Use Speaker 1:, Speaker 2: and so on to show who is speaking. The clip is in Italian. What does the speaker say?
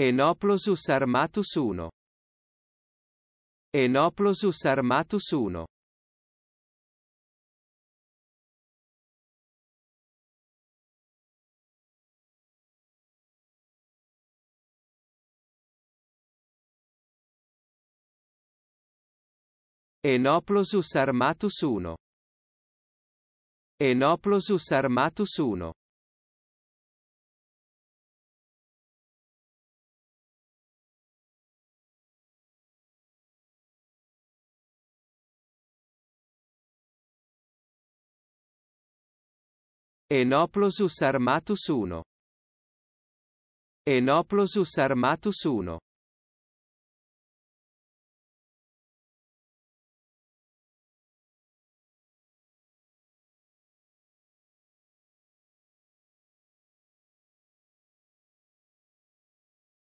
Speaker 1: Enoplosus armatus 1. Enoplosus armatus 1. Enoplosus armatus 1. Enoplosus armatus 1. Enoplosus armatus 1. Enoplosus armatus 1.